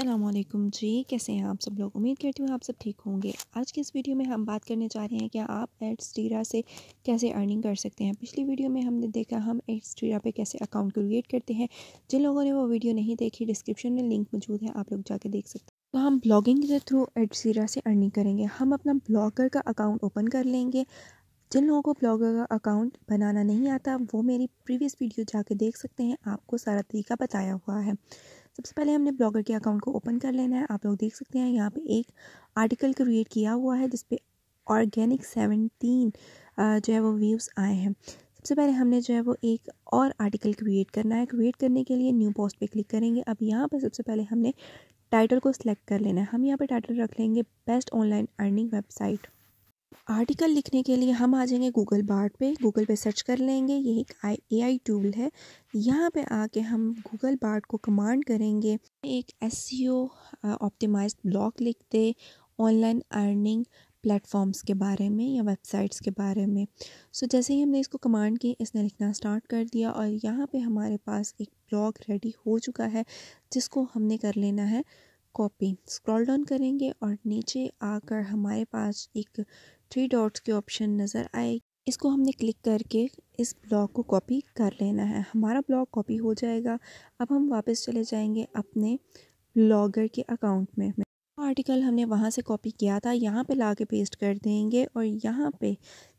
अल्लाम जी कैसे हैं आप सब लोग उम्मीद करती हूँ आप सब ठीक होंगे आज की इस वीडियो में हम बात करने जा रहे हैं कि आप एड्स से कैसे अर्निंग कर सकते हैं पिछली वीडियो में हमने देखा हम एड स्टीरा पे कैसे अकाउंट क्रिएट करते हैं जिन लोगों ने वो वीडियो नहीं देखी डिस्क्रिप्शन में लिंक मौजूद है आप लोग जाके देख सकते हैं तो हम ब्लॉगिंग के थ्रू एड्सरा से अर्निंग करेंगे हम अपना ब्लॉगर का अकाउंट ओपन कर लेंगे जिन लोगों को ब्लॉगर का अकाउंट बनाना नहीं आता वो मेरी प्रीवियस वीडियो जाके देख सकते हैं आपको सारा तरीका बताया हुआ है सबसे पहले हमने ब्लॉगर के अकाउंट को ओपन कर लेना है आप लोग देख सकते हैं यहाँ पे एक आर्टिकल क्रिएट किया हुआ है जिसपे ऑर्गेनिक सेवनटीन जो है वो व्यूज़ आए हैं सबसे पहले हमने जो है वो एक और आर्टिकल क्रिएट करना है क्रिएट करने के लिए न्यू पोस्ट पे क्लिक करेंगे अब यहाँ पर सबसे पहले हमने टाइटल को सिलेक्ट कर लेना है हम यहाँ पर टाइटल रख लेंगे best online earning website article लिखने के लिए हम आ जाएंगे गूगल बार्ट पे गूगल पे सर्च कर लेंगे ये एक आई ए आई टूल है यहाँ पे आके हम गूगल बार्ट को कमांड करेंगे एक S E O optimize blog लिखते ऑनलाइन अर्निंग प्लेटफॉर्म्स के बारे में या वेबसाइट्स के बारे में सो so, जैसे ही हमने इसको कमांड की इसने लिखना स्टार्ट कर दिया और यहाँ पे हमारे पास एक ब्लॉग रेडी हो चुका है जिसको हमने कर लेना है कॉपी स्क्रॉल डाउन करेंगे और नीचे आकर हमारे पास एक थ्री डॉट्स के ऑप्शन नज़र आए इसको हमने क्लिक करके इस ब्लॉग को कॉपी कर लेना है हमारा ब्लॉग कॉपी हो जाएगा अब हम वापस चले जाएंगे अपने ब्लॉगर के अकाउंट में आर्टिकल हमने वहाँ से कॉपी किया था यहाँ पे ला के पेस्ट कर देंगे और यहाँ पे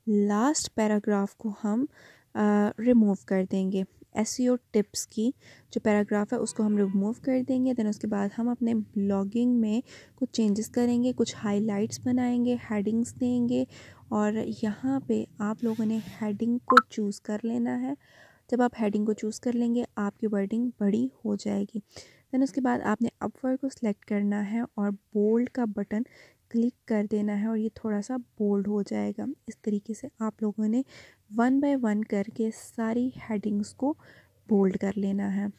लास्ट पैराग्राफ को हम रिमूव कर देंगे एस टिप्स e की जो पैराग्राफ है उसको हम रिमूव कर देंगे दैन उसके बाद हम अपने ब्लॉगिंग में कुछ चेंजेस करेंगे कुछ हाइलाइट्स बनाएंगे हेडिंग्स देंगे और यहाँ पे आप लोगों ने हेडिंग को चूज़ कर लेना है जब आप हेडिंग को चूज़ कर लेंगे आपकी वर्डिंग बड़ी हो जाएगी दैन उसके बाद आपने अपवर्ड को सिलेक्ट करना है और बोल्ड का बटन क्लिक कर देना है और ये थोड़ा सा बोल्ड हो जाएगा इस तरीके से आप लोगों ने वन बाय वन करके सारी हेडिंग्स को बोल्ड कर लेना है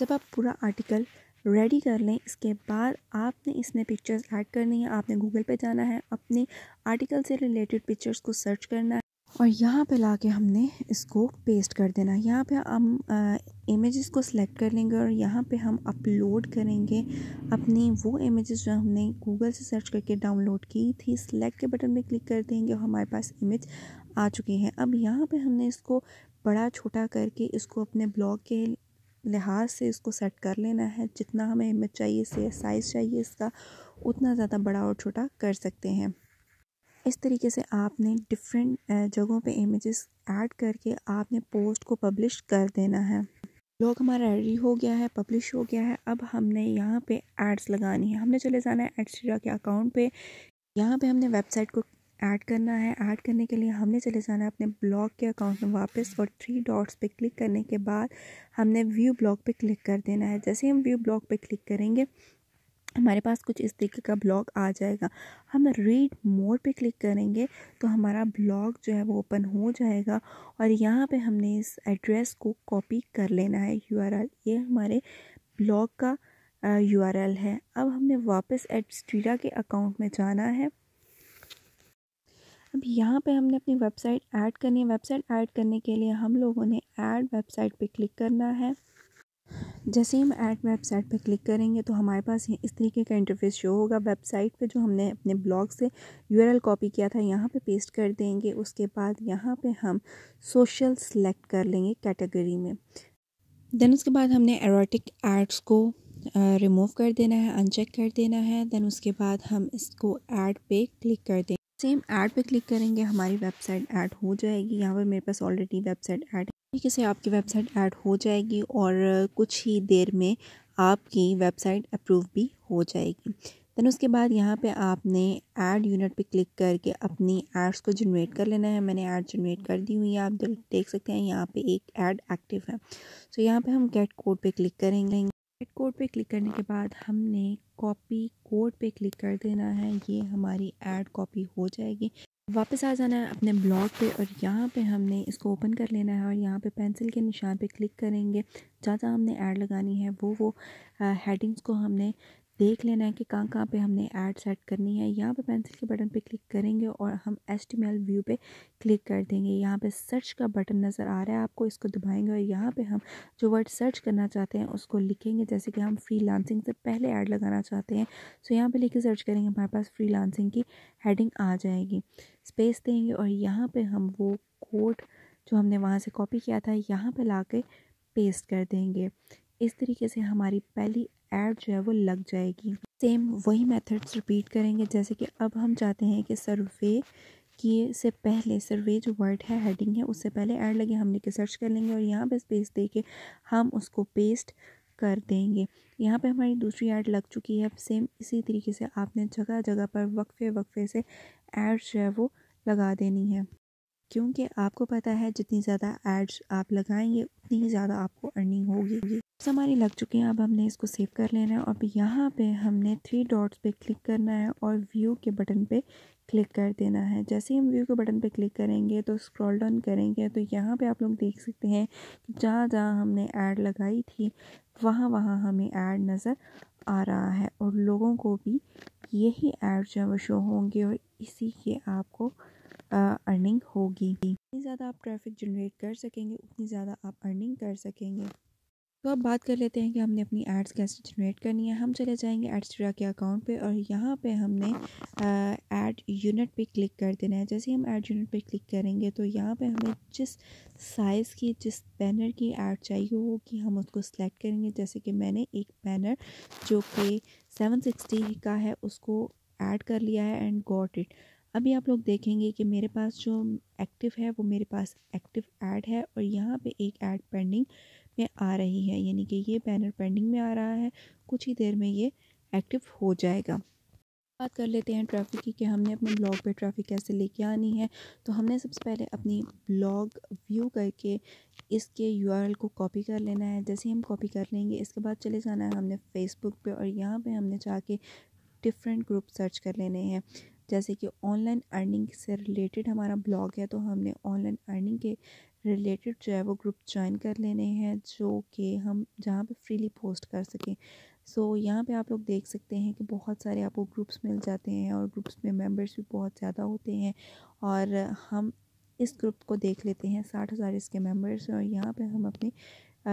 जब आप पूरा आर्टिकल रेडी कर लें इसके बाद आपने इसमें पिक्चर्स ऐड करनी है आपने गूगल पे जाना है अपने आर्टिकल से रिलेटेड पिक्चर्स को सर्च करना है और यहाँ पे लाके हमने इसको पेस्ट कर देना है यहाँ पे हम इमेजेस को सिलेक्ट कर लेंगे और यहाँ पे हम अपलोड करेंगे अपनी वो इमेजेस जो हमने गूगल से सर्च करके डाउनलोड की थी सिलेक्ट के बटन पे क्लिक कर देंगे और हमारे पास इमेज आ चुकी है अब यहाँ पे हमने इसको बड़ा छोटा करके इसको अपने ब्लॉग के लिहाज से इसको सेट कर लेना है जितना हमें इमेज चाहिए साइज़ चाहिए इसका उतना ज़्यादा बड़ा और छोटा कर सकते हैं इस तरीके से आपने डिफरेंट जगहों पे इमेजेस ऐड करके आपने पोस्ट को पब्लिश कर देना है ब्लॉग हमारा रेडी हो गया है पब्लिश हो गया है अब हमने यहाँ पे एड्स लगानी है हमने चले जाना है एड्सरा के अकाउंट पे यहाँ पे हमने वेबसाइट को ऐड करना है ऐड करने के लिए हमने चले जाना है अपने ब्लॉग के अकाउंट में वापस और थ्री डॉट्स पे क्लिक करने के बाद हमने व्यू ब्लॉग पे क्लिक कर देना है जैसे हम व्यू ब्लॉग पे क्लिक करेंगे हमारे पास कुछ इस तरीके का ब्लॉग आ जाएगा हम रीड मोर पे क्लिक करेंगे तो हमारा ब्लॉग जो है वो ओपन हो जाएगा और यहाँ पे हमने इस एड्रेस को कॉपी कर लेना है यूआरएल ये हमारे ब्लॉग का यूआरएल है अब हमने वापस एडस्ट्रीडा के अकाउंट में जाना है अब यहाँ पे हमने अपनी वेबसाइट ऐड करनी है वेबसाइट ऐड करने के लिए हम लोगों ने ऐड वेबसाइट पर क्लिक करना है जैसे ही हम ऐड वेबसाइट पर क्लिक करेंगे तो हमारे पास इस तरीके का इंटरफेस शो होगा वेबसाइट पे जो हमने अपने ब्लॉग से यूआरएल कॉपी किया था यहाँ पे पेस्ट कर देंगे उसके बाद यहाँ पे हम सोशल सेलेक्ट कर लेंगे कैटेगरी में देन उसके बाद हमने एरोटिक एड्स को रिमूव कर देना है अनचेक कर देना है देन उसके बाद हम इसको ऐड पे क्लिक कर देंगे सेम ऐड पे क्लिक करेंगे हमारी वेबसाइट ऐड हो जाएगी यहाँ पर मेरे पास ऑलरेडी वेबसाइट ऐड तरीके से आपकी वेबसाइट ऐड हो जाएगी और कुछ ही देर में आपकी वेबसाइट अप्रूव भी हो जाएगी दैन उसके बाद यहाँ पे आपने ऐड यूनिट पे क्लिक करके अपनी एड्स को जनरेट कर लेना है मैंने ऐड जनरेट कर दी हुई है आप देख सकते हैं यहाँ पे एक ऐड एक्टिव है सो यहाँ पे हम गेट कोड पे क्लिक करेंगे गेट कोड पे क्लिक करने के बाद हमने कॉपी कोड पे क्लिक कर देना है ये हमारी ऐड कॉपी हो जाएगी वापस आ जाना है अपने ब्लॉग पे और यहाँ पे हमने इसको ओपन कर लेना है और यहाँ पे पेंसिल के निशान पे क्लिक करेंगे जहाँ जहाँ हमने ऐड लगानी है वो वो हेडिंग्स को हमने देख लेना है कि कहाँ कहाँ पे हमने ऐड सेट करनी है यहाँ पे पेंसिल के बटन पे क्लिक करेंगे और हम एस व्यू पे क्लिक कर देंगे यहाँ पे सर्च का बटन नज़र आ रहा है आपको इसको दबाएंगे और यहाँ पे हम जो वर्ड सर्च करना चाहते हैं उसको लिखेंगे जैसे कि हम फ्री से पहले ऐड लगाना चाहते हैं सो तो यहाँ पर लिख सर्च करेंगे हमारे पास फ्री की हेडिंग आ जाएगी स्पेस देंगे और यहाँ पर हम वो कोड जो हमने वहाँ से कॉपी किया था यहाँ पर ला पेस्ट कर देंगे इस तरीके से हमारी पहली ऐड जो है वो लग जाएगी सेम वही मेथड्स रिपीट करेंगे जैसे कि अब हम चाहते हैं कि सर्वे किए से पहले सर्वे जो वर्ड है हेडिंग है उससे पहले ऐड लगे हम लेके सर्च कर लेंगे और यहाँ पे स्पेस दे के हम उसको पेस्ट कर देंगे यहाँ पे हमारी दूसरी ऐड लग चुकी है सेम इसी तरीके से आपने जगह जगह पर वक्फे वक्फे से ऐड जो है वो लगा देनी है क्योंकि आपको पता है जितनी ज़्यादा एड्स आप लगाएंगे उतनी ही ज़्यादा आपको अर्निंग होगी डॉट्स हमारी लग चुकी हैं अब हमने इसको सेव कर लेना है और यहाँ पे हमने थ्री डॉट्स पे क्लिक करना है और व्यू के बटन पे क्लिक कर देना है जैसे ही हम व्यू के बटन पे क्लिक करेंगे तो स्क्रॉल डाउन करेंगे तो यहाँ पे आप लोग देख सकते हैं कि जहाँ जहाँ हमने ऐड लगाई थी वहाँ वहाँ हमें ऐड नज़र आ रहा है और लोगों को भी यही ऐड जो है वो शो होंगे और इसी के आपको अर्निंग होगी जितनी ज़्यादा आप ट्रैफिक जनरेट कर सकेंगे उतनी ज़्यादा आप अर्निंग कर सकेंगे तो अब बात कर लेते हैं कि हमने अपनी एड्स कैसे जनरेट करनी है हम चले जाएंगे एड्सट्रा के अकाउंट पे और यहाँ पे हमने ऐड यूनिट पे क्लिक कर देना है जैसे हम ऐड यूनिट पे क्लिक करेंगे तो यहाँ पे हमें जिस साइज़ की जिस बैनर की ऐड चाहिए होगी हम उसको सिलेक्ट करेंगे जैसे कि मैंने एक बैनर जो कि सेवन सिक्सटी का है उसको ऐड कर लिया है एंड गॉट इट अभी आप लोग देखेंगे कि मेरे पास जो एक्टिव है वो मेरे पास एक्टिव ऐड है और यहाँ पे एक ऐड पेंडिंग में आ रही है यानी कि ये बैनर पेंडिंग में आ रहा है कुछ ही देर में ये एक्टिव हो जाएगा बात कर लेते हैं ट्रैफिक की कि हमने अपने ब्लॉग पे ट्रैफिक कैसे लेके आनी है तो हमने सबसे पहले अपनी ब्लॉग व्यू करके इसके यूआरएल को कॉपी कर लेना है जैसे हम कॉपी कर लेंगे इसके बाद चले जाना है हमने फेसबुक पे और यहाँ पे हमने जाके डिफरेंट ग्रुप सर्च कर लेने हैं जैसे कि ऑनलाइन अर्निंग से रिलेटेड हमारा ब्लॉग है तो हमने ऑनलाइन अर्निंग के रिलेटेड जो है वो ग्रुप ज्वाइन कर लेने हैं जो कि हम जहाँ पे फ्रीली पोस्ट कर सकें सो so, यहाँ पे आप लोग देख सकते हैं कि बहुत सारे आपको ग्रुप्स मिल जाते हैं और ग्रुप्स में मेंबर्स भी बहुत ज़्यादा होते हैं और हम इस ग्रुप को देख लेते हैं साठ हज़ार इसके मेंबर्स और यहाँ पे हम अपने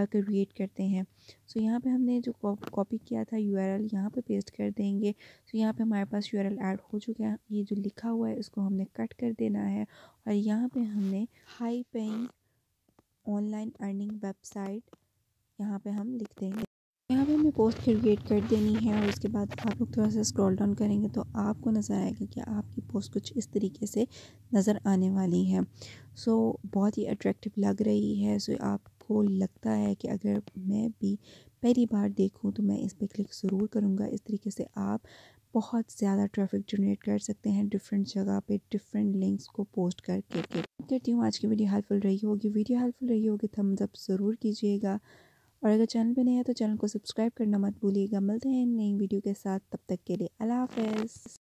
क्रिएट करते हैं सो so, यहाँ पे हमने जो कॉपी किया था यू आर एल यहाँ पर पेस्ट कर देंगे सो so, यहाँ पे हमारे पास यू आर एल ऐड हो चुका है ये जो लिखा हुआ है इसको हमने कट कर देना है और यहाँ पे हमने high paying online earning website यहाँ पे हम लिख देंगे यहाँ पे हमें पोस्ट क्रिएट कर देनी है और उसके बाद आप लोग थोड़ा सा स्क्रॉल डाउन करेंगे तो आपको नज़र आएगा कि आपकी पोस्ट कुछ इस तरीके से नज़र आने वाली है सो so, बहुत ही अट्रैक्टिव लग रही है सो so, आपको लगता है कि अगर मैं भी पहली बार देखूँ तो मैं इस पर क्लिक ज़रूर करूँगा इस तरीके से आप बहुत ज़्यादा ट्रैफिक जनरेट कर सकते हैं डिफरेंट जगह पे डिफरेंट लिंक्स को पोस्ट करके करती हूँ आज की वीडियो हेल्पफुल रही होगी वीडियो हेल्पफुल रही होगी थम्स तो अप ज़रूर कीजिएगा और अगर चैनल पे नहीं है तो चैनल को सब्सक्राइब करना मत भूलिएगा मिलते हैं नई वीडियो के साथ तब तक के लिए अल्लाह हाफ